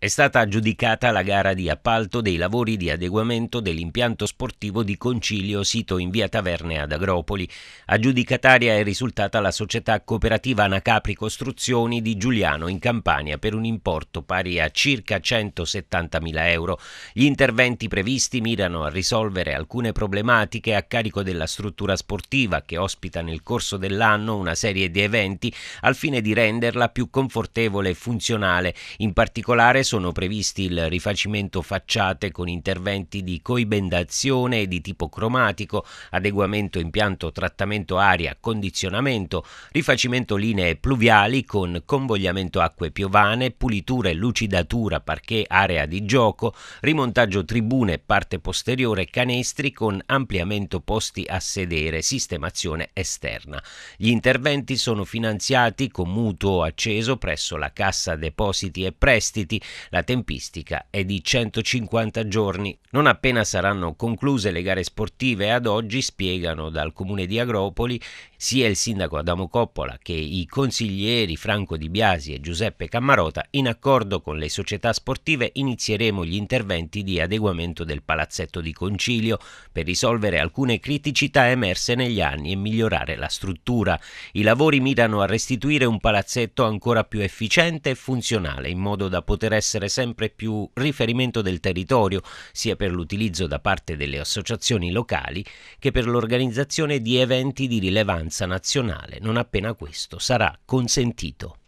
È stata aggiudicata la gara di appalto dei lavori di adeguamento dell'impianto sportivo di Concilio sito in via Taverne ad Agropoli. Aggiudicataria è risultata la società cooperativa Anacapri Costruzioni di Giuliano in Campania per un importo pari a circa 170.000 euro. Gli interventi previsti mirano a risolvere alcune problematiche a carico della struttura sportiva che ospita nel corso dell'anno una serie di eventi al fine di renderla più confortevole e funzionale, in particolare sono previsti il rifacimento facciate con interventi di coibendazione di tipo cromatico, adeguamento impianto trattamento aria, condizionamento, rifacimento linee pluviali con convogliamento acque piovane, pulitura e lucidatura parquet area di gioco, rimontaggio tribune parte posteriore canestri con ampliamento posti a sedere, sistemazione esterna. Gli interventi sono finanziati con mutuo acceso presso la Cassa Depositi e Prestiti la tempistica è di 150 giorni. Non appena saranno concluse le gare sportive ad oggi, spiegano dal comune di Agropoli, sia il sindaco Adamo Coppola che i consiglieri Franco Di Biasi e Giuseppe Cammarota, in accordo con le società sportive inizieremo gli interventi di adeguamento del palazzetto di concilio per risolvere alcune criticità emerse negli anni e migliorare la struttura. I lavori mirano a restituire un palazzetto ancora più efficiente e funzionale in modo da poter essere essere sempre più riferimento del territorio, sia per l'utilizzo da parte delle associazioni locali che per l'organizzazione di eventi di rilevanza nazionale, non appena questo sarà consentito.